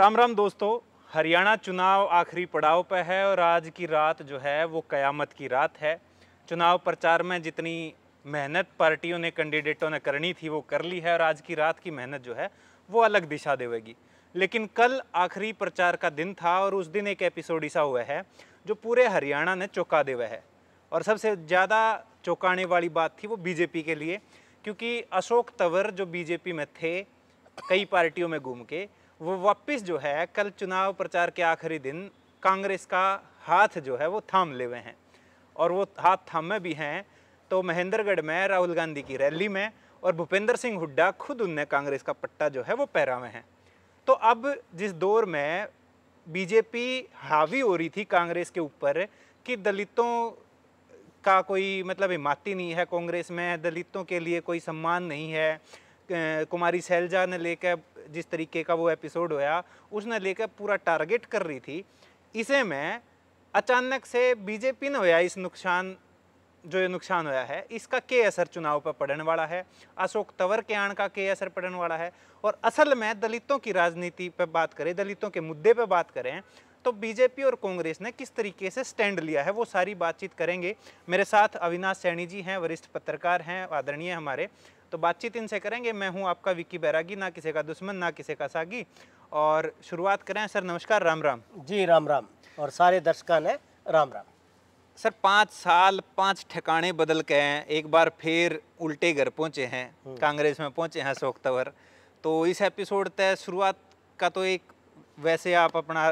राम राम दोस्तों हरियाणा चुनाव आखिरी पड़ाव पर है और आज की रात जो है वो क़यामत की रात है चुनाव प्रचार में जितनी मेहनत पार्टियों ने कैंडिडेटों ने करनी थी वो कर ली है और आज की रात की मेहनत जो है वो अलग दिशा देवेगी लेकिन कल आखिरी प्रचार का दिन था और उस दिन एक एपिसोड ऐसा हुआ है जो पूरे हरियाणा ने चौंका देवा है और सबसे ज़्यादा चौंकाने वाली बात थी वो बीजेपी के लिए क्योंकि अशोक तंवर जो बीजेपी में थे कई पार्टियों में घूम के वो वापस जो है कल चुनाव प्रचार के आखिरी दिन कांग्रेस का हाथ जो है वो थाम ले हुए हैं और वो हाथ थामे भी हैं तो महेंद्रगढ़ में राहुल गांधी की रैली में और भूपेंद्र सिंह हुड्डा खुद उनने कांग्रेस का पट्टा जो है वो पैरा हुए हैं तो अब जिस दौर में बीजेपी हावी हो रही थी कांग्रेस के ऊपर कि दलितों का कोई मतलब हिमाती नहीं है कांग्रेस में दलितों के लिए कोई सम्मान नहीं है कुमारी सैलजा ने लेकर जिस तरीके का वो एपिसोड होया उसने लेकर पूरा टारगेट कर रही थी इसे में अचानक से बीजेपी ने होया इस नुकसान जो ये नुकसान होया है इसका के असर चुनाव पर पड़ने वाला है अशोक तंवर के आण का के असर पड़ने वाला है और असल में दलितों की राजनीति पर बात करें दलितों के मुद्दे पर बात करें तो बीजेपी और कांग्रेस ने किस तरीके से स्टैंड लिया है वो सारी बातचीत करेंगे मेरे साथ अविनाश सैनी जी हैं वरिष्ठ पत्रकार हैं आदरणीय हमारे तो बातचीत इनसे करेंगे मैं हूँ आपका विक्की बैरागी ना किसी का दुश्मन ना किसी का सागी और शुरुआत करें सर नमस्कार राम राम जी राम राम और सारे दर्शकान ने राम राम सर पाँच साल पाँच ठिकाने बदल के हैं एक बार फिर उल्टे घर पहुँचे हैं हम्म। कांग्रेस में पहुँचे हैं अशोक तंवर तो इस एपिसोड तय शुरुआत का तो एक वैसे आप अपना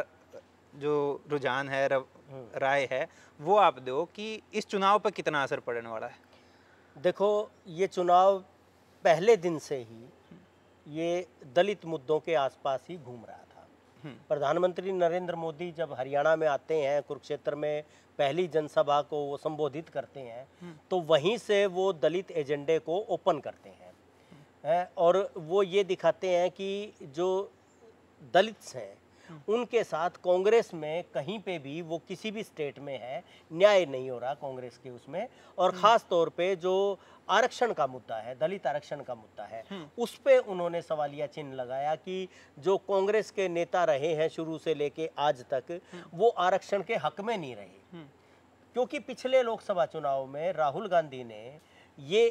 जो रुझान है हम्म। राय है वो आप दो कि इस चुनाव पर कितना असर पड़ने वाला है देखो ये चुनाव पहले दिन से ही ये दलित मुद्दों के आसपास ही घूम रहा था हम्म। प्रधानमंत्री नरेंद्र मोदी जब हरियाणा में आते हैं कुरुक्षेत्र में पहली जनसभा को वो संबोधित करते हैं हम्म। तो वहीं से वो दलित एजेंडे को ओपन करते हैं हम्म। है? और वो ये दिखाते हैं कि जो दलित्स हैं उनके साथ कांग्रेस में कहीं पे भी वो किसी भी स्टेट में है न्याय नहीं हो रहा कांग्रेस के उसमें और हम्म। ख़ास तौर पे जो आरक्षण का मुद्दा है दलित आरक्षण का मुद्दा है हम्म। उस पर उन्होंने सवालिया चिन्ह लगाया कि जो कांग्रेस के नेता रहे हैं शुरू से लेके आज तक हम्म। वो आरक्षण के हक में नहीं रहे क्योंकि पिछले लोकसभा चुनाव में राहुल गांधी ने ये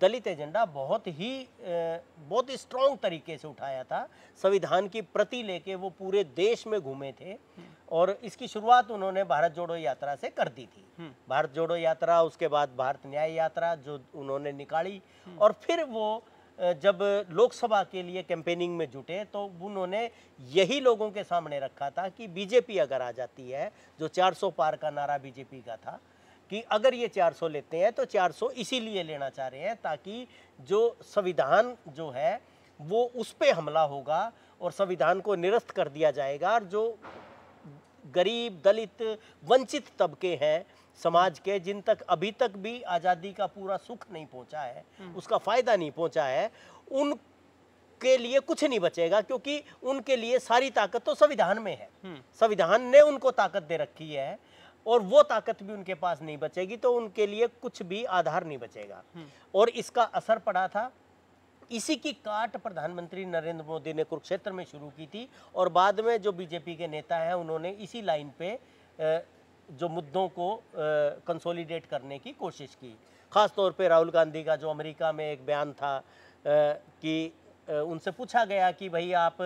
दलित एजेंडा बहुत ही बहुत ही स्ट्रॉन्ग तरीके से उठाया था संविधान की प्रति लेके वो पूरे देश में घूमे थे और इसकी शुरुआत उन्होंने भारत जोड़ो यात्रा से कर दी थी हम्म। भारत जोड़ो यात्रा उसके बाद भारत न्याय यात्रा जो उन्होंने निकाली हम्म। और फिर वो जब लोकसभा के लिए कैंपेनिंग में जुटे तो उन्होंने यही लोगों के सामने रखा था कि बीजेपी अगर आ जाती है जो 400 पार का नारा बीजेपी का था कि अगर ये 400 लेते हैं तो 400 इसीलिए लेना चाह रहे हैं ताकि जो संविधान जो है वो उस पर हमला होगा और संविधान को निरस्त कर दिया जाएगा और जो गरीब दलित वंचित तबके हैं समाज के जिन तक अभी तक भी आज़ादी का पूरा सुख नहीं पहुंचा है हम्म। उसका फ़ायदा नहीं पहुंचा है उन के लिए कुछ नहीं बचेगा क्योंकि उनके लिए सारी ताकत तो संविधान में है हम्म। संविधान ने उनको ताकत दे रखी है और वो ताकत भी उनके पास नहीं बचेगी तो उनके लिए कुछ भी आधार नहीं बचेगा हम्म। और इसका असर पड़ा था इसी की काट प्रधानमंत्री नरेंद्र मोदी ने कुरुक्षेत्र में शुरू की थी और बाद में जो बीजेपी के नेता हैं उन्होंने इसी लाइन पे जो मुद्दों को कंसोलिडेट करने की कोशिश की खासतौर पे राहुल गांधी का जो अमेरिका में एक बयान था कि उनसे पूछा गया कि भाई आप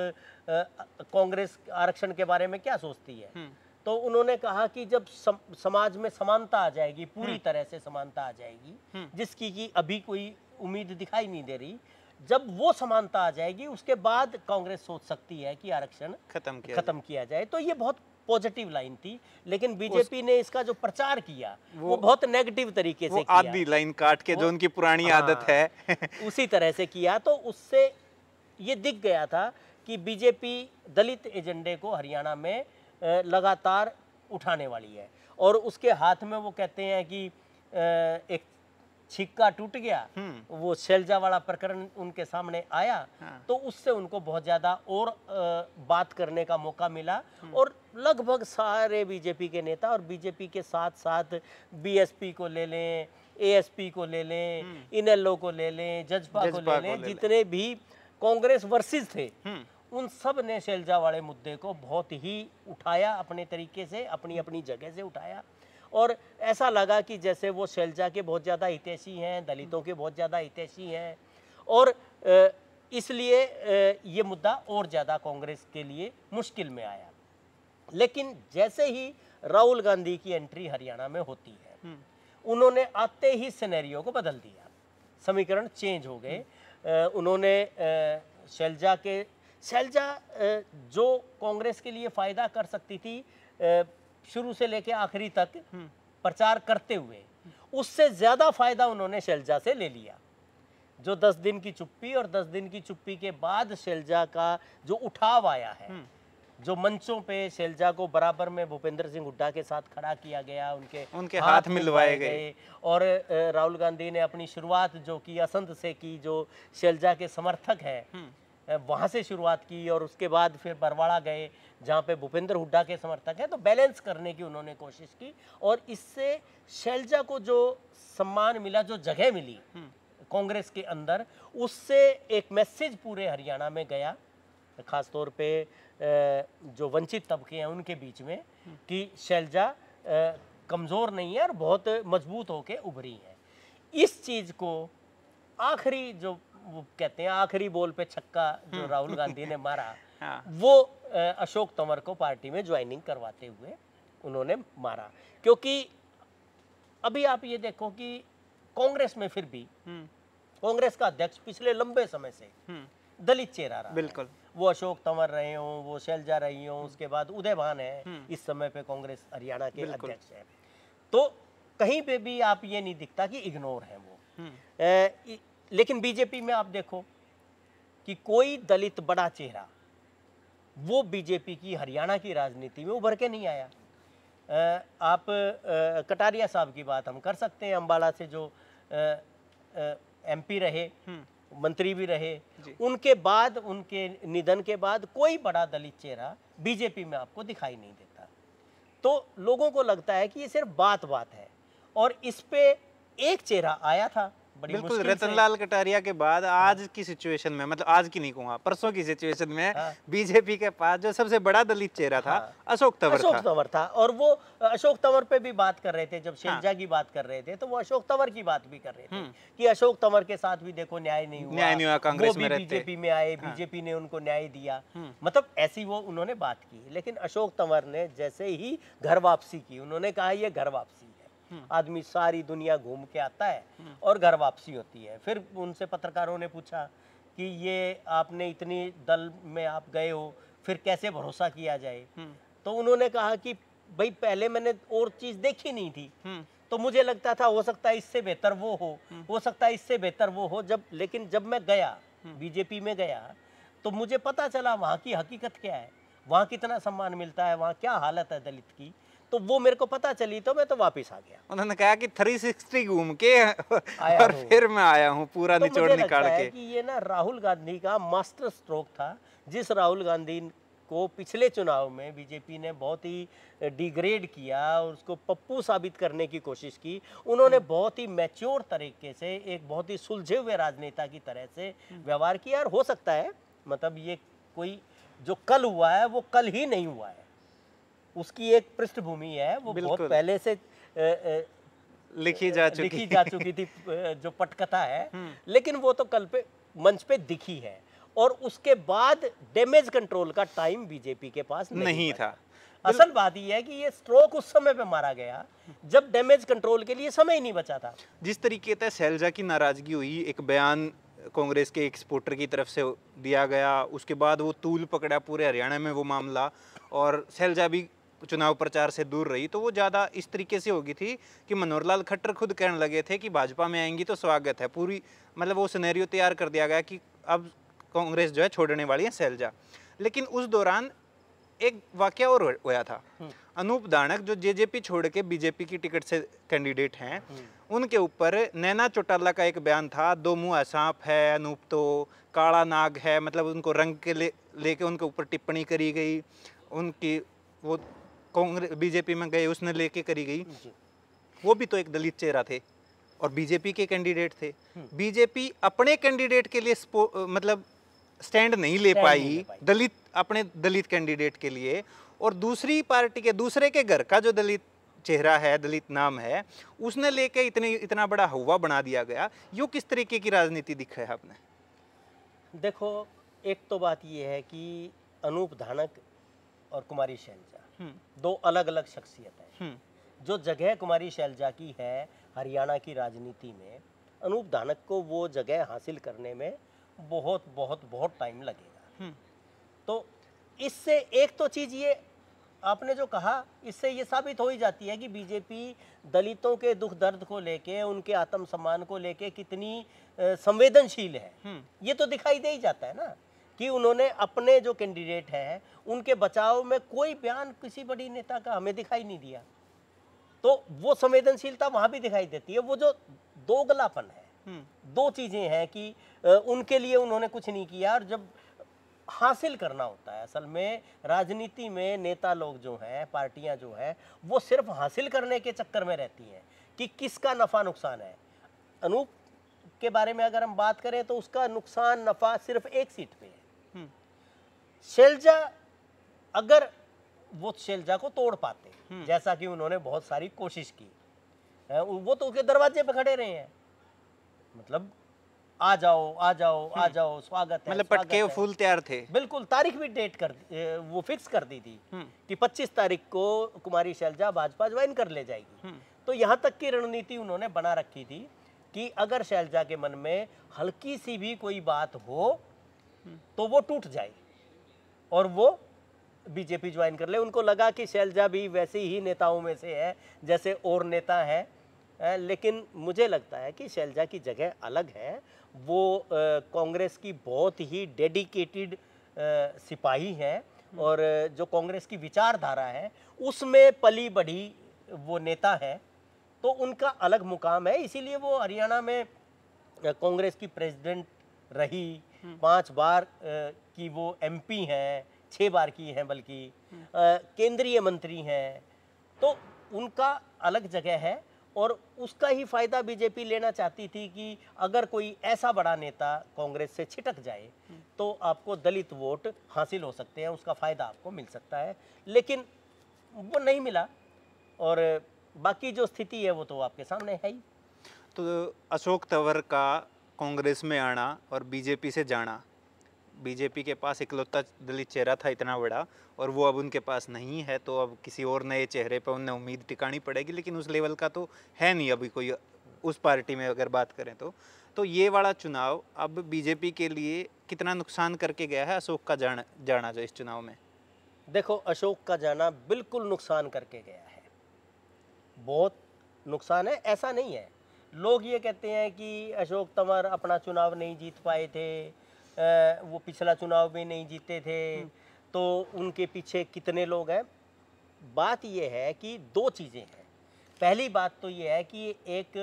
कांग्रेस आरक्षण के बारे में क्या सोचती है हम्म। तो उन्होंने कहा कि जब सम, समाज में समानता आ जाएगी पूरी हम्म। तरह से समानता आ जाएगी हम्म। जिसकी कि अभी कोई उम्मीद दिखाई नहीं दे रही जब वो समानता आ जाएगी उसके बाद कांग्रेस सोच सकती है कि आरक्षण खत्म किया खत्म किया जाए तो ये बहुत पॉजिटिव लाइन थी लेकिन बीजेपी उस... ने इसका जो प्रचार किया वो, वो बहुत नेगेटिव तरीके से किया आधी लाइन काट के जो उनकी पुरानी हाँ, आदत है उसी तरह से किया तो उससे ये दिख गया था कि बीजेपी दलित एजेंडे को हरियाणा में लगातार उठाने वाली है और उसके हाथ में वो कहते हैं कि एक छिक्का टूट गया हम्म। वो शैलजा वाला प्रकरण उनके सामने आया हाँ। तो उससे उनको बहुत ज्यादा और बात करने का मौका मिला हम्म। और लगभग सारे बीजेपी के नेता और बीजेपी के साथ साथ बीएसपी को ले लें एएसपी को ले लें हम्म। इनएलओ को ले लें जजपा को ले लें जितने भी कांग्रेस वर्सेस थे उन सब ने शैलजा वाले मुद्दे को बहुत ही उठाया अपने तरीके से अपनी अपनी जगह से उठाया और ऐसा लगा कि जैसे वो शैलजा के बहुत ज़्यादा हितैषी हैं दलितों के बहुत ज़्यादा हितैषी हैं और इसलिए ये मुद्दा और ज़्यादा कांग्रेस के लिए मुश्किल में आया लेकिन जैसे ही राहुल गांधी की एंट्री हरियाणा में होती है हम्म। उन्होंने आते ही सिनेरियो को बदल दिया समीकरण चेंज हो गए हम्म। उन्होंने शैलजा के शैलजा जो कांग्रेस के लिए फायदा कर सकती थी शुरू से लेके आखिरी तक हम्म। प्रचार करते हुए उससे ज्यादा फायदा उन्होंने शैलजा से ले लिया जो दस दिन की चुप्पी और दस दिन की चुप्पी के बाद शैलजा का जो उठाव आया है हम्म। जो मंचों पे शैलजा को बराबर में भूपेंद्र सिंह हुड्डा के साथ खड़ा किया गया उनके उनके हाथ, हाथ मिलवाए गए और राहुल गांधी ने अपनी शुरुआत जो की असंत से की जो शैलजा के समर्थक हैं हम्म। वहाँ से शुरुआत की और उसके बाद फिर बरवाड़ा गए जहाँ पे भूपेंद्र हुड्डा के समर्थक हैं तो बैलेंस करने की उन्होंने कोशिश की और इससे शैलजा को जो सम्मान मिला जो जगह मिली हम्म। कांग्रेस के अंदर उससे एक मैसेज पूरे हरियाणा में गया खासतौर पे जो वंचित तबके हैं उनके बीच में हम्म। कि शैलजा कमज़ोर नहीं है और बहुत मजबूत होके उभरी है इस चीज़ को आखिरी जो वो कहते हैं आखिरी बोल पे छक्का जो हम्म। राहुल गांधी ने मारा हाँ। वो अशोक तंवर को पार्टी में ज्वाइनिंग करवाते हुए उन्होंने मारा क्योंकि अभी आप ये देखो कि कांग्रेस में फिर भी हम्म। कांग्रेस का अध्यक्ष पिछले लंबे समय से हम्म। दलित चेहरा रहा बिल्कुल वो अशोक तंवर रहे हो वो शैलजा रही हो उसके बाद उदय भान है इस समय पे कांग्रेस हरियाणा के अध्यक्ष है तो कहीं पे भी आप ये नहीं दिखता कि इग्नोर है वो लेकिन बीजेपी में आप देखो कि कोई दलित बड़ा चेहरा वो बीजेपी की हरियाणा की राजनीति में उभर के नहीं आया आप कटारिया साहब की बात हम कर सकते हैं अम्बाला से जो एमपी रहे हम्म। मंत्री भी रहे उनके बाद उनके निधन के बाद कोई बड़ा दलित चेहरा बीजेपी में आपको दिखाई नहीं देता तो लोगों को लगता है कि ये सिर्फ बात बात है और इस पे एक चेहरा आया था बिल्कुल रतनलाल कटारिया के बाद आज हाँ। की सिचुएशन में मतलब आज की नहीं कहूंगा परसों की सिचुएशन में हाँ। बीजेपी के पास जो सबसे बड़ा दलित चेहरा हाँ। था अशोक तंवर अशोक तंवर था और वो अशोक तंवर पे भी बात कर रहे थे जब हाँ। शेरजा हाँ। की बात कर रहे थे तो वो अशोक तंवर की बात भी कर रहे थे हम्म। कि अशोक तंवर के साथ भी देखो न्याय नहीं हुआ न्याय नहीं हुआ कांग्रेस में बीजेपी में आए हाँ। बीजेपी ने उनको न्याय दिया हम्म। मतलब ऐसी वो उन्होंने बात की लेकिन अशोक तंवर ने जैसे ही घर वापसी की उन्होंने कहा यह घर वापसी आदमी सारी दुनिया घूम के आता है और घर वापसी होती है फिर उनसे पत्रकारों ने पूछा कि ये आपने इतनी दल में आप गए हो फिर कैसे भरोसा किया जाए हम्म। तो उन्होंने कहा कि भाई पहले मैंने और चीज देखी नहीं थी हम्म। तो मुझे लगता था हो सकता है इससे बेहतर वो हो हम्म। हो सकता है इससे बेहतर वो हो जब लेकिन जब मैं गया बीजेपी में गया तो मुझे पता चला वहाँ की हकीकत क्या है वहाँ कितना सम्मान मिलता है वहाँ क्या हालत है दलित की तो वो मेरे को पता चली तो मैं तो वापस आ गया उन्होंने कहा कि थ्री सिक्सटी घूम के और फिर मैं आया हूँ पूरा तो निचोड़ निकाल के कि ये ना राहुल गांधी का मास्टर स्ट्रोक था जिस राहुल गांधी को पिछले चुनाव में बीजेपी ने बहुत ही डिग्रेड किया और उसको पप्पू साबित करने की कोशिश की उन्होंने हम्म। बहुत ही मैच्योर तरीके से एक बहुत ही सुलझे हुए राजनेता की तरह से हम्म। व्यवहार किया और हो सकता है मतलब ये कोई जो कल हुआ है वो कल ही नहीं हुआ है उसकी एक पृष्ठभूमि है वो बहुत पहले से ए, ए, लिखी जा चुकी लिखी जा चुकी थी जो पटकथा है हम्म। लेकिन वो तो कल पे मंच पे दिखी है और उसके बाद डैमेज कंट्रोल का टाइम बीजेपी के पास नहीं, नहीं था असल बात यह है कि ये स्ट्रोक उस समय पे मारा गया जब डैमेज कंट्रोल के लिए समय ही नहीं बचा था जिस तरीके से सैलजा की नाराजगी हुई एक बयान कांग्रेस के एक सपोर्टर की तरफ से दिया गया उसके बाद वो तूल पकड़ा पूरे हरियाणा में वो मामला और सैलजा भी चुनाव प्रचार से दूर रही तो वो ज़्यादा इस तरीके से होगी थी कि मनोहर लाल खट्टर खुद कहने लगे थे कि भाजपा में आएंगी तो स्वागत है पूरी मतलब वो सिनेरियो तैयार कर दिया गया कि अब कांग्रेस जो है छोड़ने वाली है सैलजा लेकिन उस दौरान एक वाक्य और हुआ था हम्म। अनूप दानक जो जेजेपी छोड़ के बीजेपी की टिकट से कैंडिडेट हैं हम्म। उनके ऊपर नैना चौटाला का एक बयान था दो मुँह सांप है अनूप तो काला नाग है मतलब उनको रंग के ले लेके उनके ऊपर टिप्पणी करी गई उनकी वो कांग्रेस बीजेपी में गए उसने लेके करी गई वो भी तो एक दलित चेहरा थे और बीजेपी के कैंडिडेट थे हम्म। बीजेपी अपने कैंडिडेट के लिए मतलब स्टैंड नहीं ले पाई दलित अपने दलित कैंडिडेट के लिए और दूसरी पार्टी के दूसरे के घर का जो दलित चेहरा है दलित नाम है उसने लेके इतने इतना बड़ा हवा बना दिया गया यू किस तरीके की राजनीति दिख है आपने देखो एक तो बात यह है कि अनूप धानक और कुमारी शैन दो अलग अलग शख्सियत है हम्म। जो जगह कुमारी शैलजा की है हरियाणा की राजनीति में अनूप धानक को वो जगह हासिल करने में बहुत बहुत बहुत टाइम लगेगा हम्म। तो इससे एक तो चीज़ ये आपने जो कहा इससे ये साबित हो ही जाती है कि बीजेपी दलितों के दुख दर्द को लेके उनके आत्म सम्मान को लेके कितनी संवेदनशील है हम्म। ये तो दिखाई दे ही जाता है ना कि उन्होंने अपने जो कैंडिडेट हैं उनके बचाव में कोई बयान किसी बड़ी नेता का हमें दिखाई नहीं दिया तो वो संवेदनशीलता वहां भी दिखाई देती है वो जो दोगलापन है हम्म। दो चीज़ें हैं कि उनके लिए उन्होंने कुछ नहीं किया और जब हासिल करना होता है असल में राजनीति में नेता लोग जो हैं पार्टियां जो हैं वो सिर्फ हासिल करने के चक्कर में रहती हैं कि किसका नफ़ा नुकसान है अनूप के बारे में अगर हम बात करें तो उसका नुकसान नफ़ा सिर्फ एक सीट पे है हम्म। शैलजा अगर वो शैलजा को तोड़ पाते हम्म। जैसा कि उन्होंने बहुत सारी कोशिश की वो तो उसके दरवाजे पर खड़े रहे हैं मतलब आ जाओ आ जाओ आ हम्म। जाओ स्वागत है मतलब पटके फूल तैयार थे बिल्कुल तारीख भी डेट कर वो फिक्स कर दी थी कि 25 तारीख को कुमारी शैलजा भाजपा ज्वाइन कर ले जाएगी तो यहाँ तक की रणनीति उन्होंने बना रखी थी कि अगर शैलजा के मन में हल्की सी भी कोई बात हो तो वो टूट जाए और वो बीजेपी ज्वाइन कर ले उनको लगा कि शैलजा भी वैसे ही नेताओं में से है जैसे और नेता हैं लेकिन मुझे लगता है कि शैलजा की जगह अलग है वो कांग्रेस की बहुत ही डेडिकेटेड सिपाही हैं और जो कांग्रेस की विचारधारा है उसमें पली बढ़ी वो नेता हैं तो उनका अलग मुकाम है इसीलिए वो हरियाणा में कांग्रेस की प्रेसिडेंट रही पांच बार की वो एमपी हैं छह बार की हैं बल्कि केंद्रीय मंत्री हैं तो उनका अलग जगह है और उसका ही फायदा बीजेपी लेना चाहती थी कि अगर कोई ऐसा बड़ा नेता कांग्रेस से छिटक जाए तो आपको दलित वोट हासिल हो सकते हैं उसका फायदा आपको मिल सकता है लेकिन वो नहीं मिला और बाकी जो स्थिति है वो तो आपके सामने है ही तो अशोक तंवर का कांग्रेस में आना और बीजेपी से जाना बीजेपी के पास इकलौता दलित चेहरा था इतना बड़ा और वो अब उनके पास नहीं है तो अब किसी और नए चेहरे पर उन्हें उम्मीद टिकानी पड़ेगी लेकिन उस लेवल का तो है नहीं अभी कोई उस पार्टी में अगर बात करें तो तो ये वाला चुनाव अब बीजेपी के लिए कितना नुकसान करके गया है अशोक का जाना जाना जो इस चुनाव में देखो अशोक का जाना बिल्कुल नुकसान करके गया है बहुत नुकसान है ऐसा नहीं है लोग ये कहते हैं कि अशोक तंवर अपना चुनाव नहीं जीत पाए थे वो पिछला चुनाव भी नहीं जीते थे हम्म। तो उनके पीछे कितने लोग हैं बात यह है कि दो चीज़ें हैं पहली बात तो ये है कि एक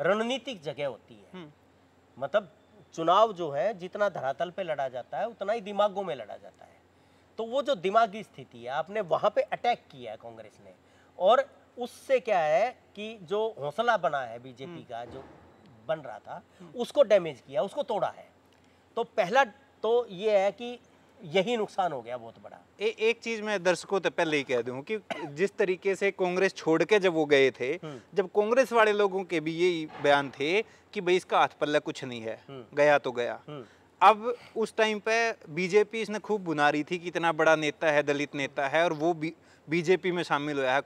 रणनीतिक जगह होती है हम्म। मतलब चुनाव जो है जितना धरातल पे लड़ा जाता है उतना ही दिमागों में लड़ा जाता है तो वो जो दिमागी स्थिति है आपने वहाँ पे अटैक किया है कांग्रेस ने और उससे क्या है कि जो हौसला बना है बीजेपी हम्म। का जो बन रहा था हम्म। उसको डैमेज किया उसको तोड़ा है तो पहला तो ये है कि यही नुकसान हो गया बहुत बड़ा ए, एक चीज मैं दर्शकों तो पहले ही कह दूं कि जिस तरीके से कांग्रेस छोड़ के जब वो गए थे हम्म। जब कांग्रेस वाले लोगों के भी यही बयान थे कि भाई इसका हाथ पल्ला कुछ नहीं है गया तो गया अब उस टाइम पे बीजेपी इसने खूब बुनारी थी कि इतना बड़ा नेता है दलित नेता है और वो बीजेपी में शामिल हुआ है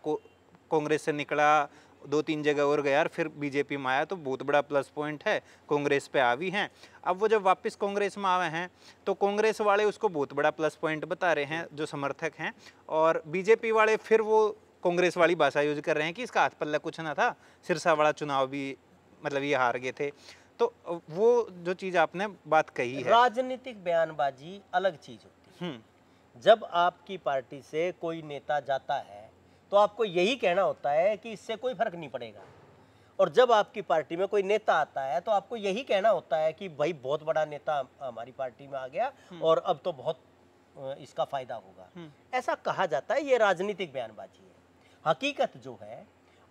कांग्रेस से निकला दो तीन जगह और गया और फिर बीजेपी में आया तो बहुत बड़ा प्लस पॉइंट है कांग्रेस पे भी हैं अब वो जब वापस कांग्रेस में आए हैं तो कांग्रेस वाले उसको बहुत बड़ा प्लस पॉइंट बता रहे हैं जो समर्थक हैं और बीजेपी वाले फिर वो कांग्रेस वाली भाषा यूज कर रहे हैं कि इसका हाथ पल्ला कुछ ना था सिरसा वाला चुनाव भी मतलब ये हार गए थे तो वो जो चीज़ आपने बात कही है राजनीतिक बयानबाजी अलग चीज़ होती है हम्म। जब आपकी पार्टी से कोई नेता जाता है तो आपको यही कहना होता है कि इससे कोई फर्क नहीं पड़ेगा और जब आपकी पार्टी में कोई नेता आता है तो आपको यही कहना होता है कि भाई बहुत बड़ा नेता हमारी पार्टी में आ गया हम्म। और अब तो बहुत इसका फायदा होगा हम्म। ऐसा कहा जाता है ये राजनीतिक बयानबाजी है हकीकत जो है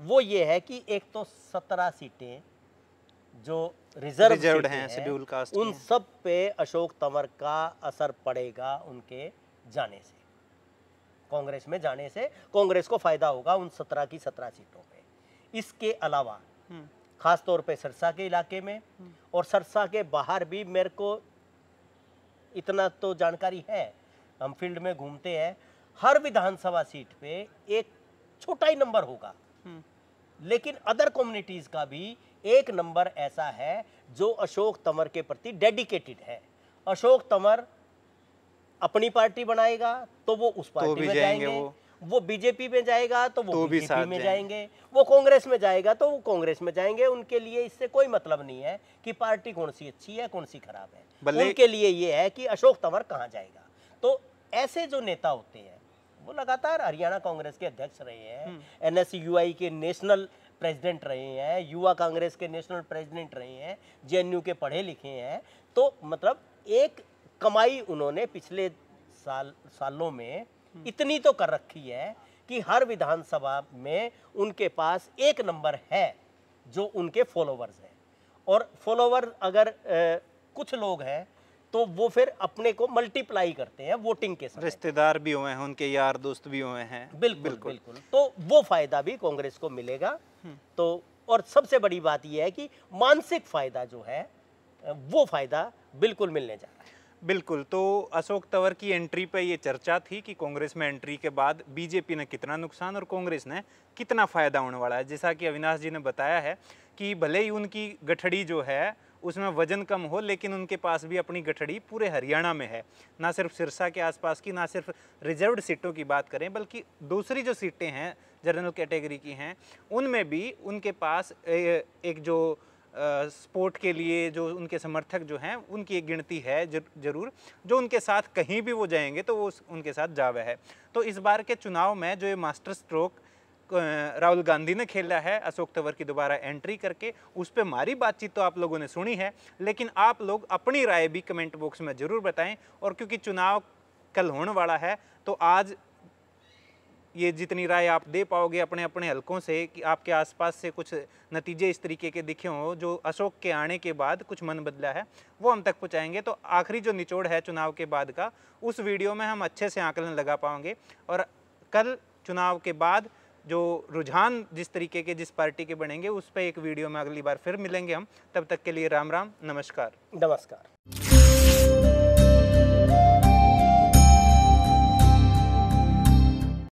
वो ये है कि एक तो सत्रह सीटें जो रिजर्व, रिजर्व हैं शेड्यूल कास्ट उन सब पे अशोक तंवर का असर पड़ेगा उनके जाने से कांग्रेस में जाने से कांग्रेस को फायदा होगा उन सत्रह की सत्रह सीटों पे इसके अलावा हम्म। तौर पे सरसा के इलाके में हम्म। और सरसा के बाहर भी मेरे को इतना तो जानकारी है हम फील्ड में घूमते हैं हर विधानसभा सीट पे एक छोटा ही नंबर होगा हम्म। लेकिन अदर कम्युनिटीज का भी एक नंबर ऐसा है जो अशोक तंवर के प्रति डेडिकेटेड है अशोक तंवर अपनी पार्टी बनाएगा तो वो उस तो पार्टी तो में जाएंगे, जाएंगे वो, वो बीजेपी में जाएगा तो वो तो बीजेपी में जाएंगे वो कांग्रेस में जाएगा तो वो कांग्रेस में जाएंगे उनके लिए इससे कोई मतलब नहीं है कि पार्टी कौन सी अच्छी है कौन सी खराब है उनके लिए ये है कि अशोक तंवर कहाँ जाएगा तो ऐसे जो नेता होते हैं वो लगातार हरियाणा कांग्रेस के अध्यक्ष रहे हैं हम्म। एनएसयूआई के नेशनल प्रेसिडेंट रहे हैं युवा कांग्रेस के नेशनल प्रेसिडेंट रहे हैं जेएनयू के पढ़े लिखे हैं तो मतलब एक कमाई उन्होंने पिछले साल सालों में हम्म। इतनी तो कर रखी है कि हर विधानसभा में उनके पास एक नंबर है जो उनके फॉलोवर्स हैं और फॉलोवर अगर ए, कुछ लोग हैं तो वो फिर अपने को मल्टीप्लाई करते हैं वोटिंग के साथ रिश्तेदार भी हुए हैं उनके यार दोस्त भी हुए हैं बिल्कुल बिल्कुल, बिल्कुल। तो वो फायदा भी कांग्रेस को मिलेगा हम्म। तो और सबसे बड़ी बात यह है कि मानसिक फायदा जो है वो फायदा बिल्कुल मिलने जा रहा है बिल्कुल तो अशोक तंवर की एंट्री पे ये चर्चा थी कि कांग्रेस में एंट्री के बाद बीजेपी ने कितना नुकसान और कांग्रेस ने कितना फ़ायदा होने वाला है जैसा कि अविनाश जी ने बताया है कि भले ही उनकी गठड़ी जो है उसमें वजन कम हो लेकिन उनके पास भी अपनी गठड़ी पूरे हरियाणा में है ना सिर्फ सिरसा के आसपास की ना सिर्फ रिजर्व्ड सीटों की बात करें बल्कि दूसरी जो सीटें हैं जनरल कैटेगरी की हैं उनमें भी उनके पास एक जो स्पोर्ट के लिए जो उनके समर्थक जो हैं उनकी एक गिनती है ज़रूर जो उनके साथ कहीं भी वो जाएंगे तो वो उनके साथ जावे है तो इस बार के चुनाव में जो ये मास्टर स्ट्रोक राहुल गांधी ने खेला है अशोक तंवर की दोबारा एंट्री करके उस पर हमारी बातचीत तो आप लोगों ने सुनी है लेकिन आप लोग अपनी राय भी कमेंट बॉक्स में ज़रूर बताएं और क्योंकि चुनाव कल होने वाला है तो आज ये जितनी राय आप दे पाओगे अपने अपने हलकों से कि आपके आसपास से कुछ नतीजे इस तरीके के दिखे हों जो अशोक के आने के बाद कुछ मन बदला है वो हम तक पहुँचाएंगे तो आखिरी जो निचोड़ है चुनाव के बाद का उस वीडियो में हम अच्छे से आंकलन लगा पाओगे और कल चुनाव के बाद जो रुझान जिस तरीके के जिस पार्टी के बनेंगे उस पर एक वीडियो में अगली बार फिर मिलेंगे हम तब तक के लिए राम राम नमस्कार नमस्कार